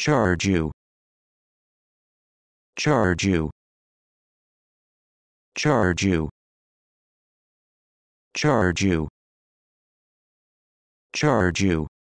charge you charge you charge you charge you charge you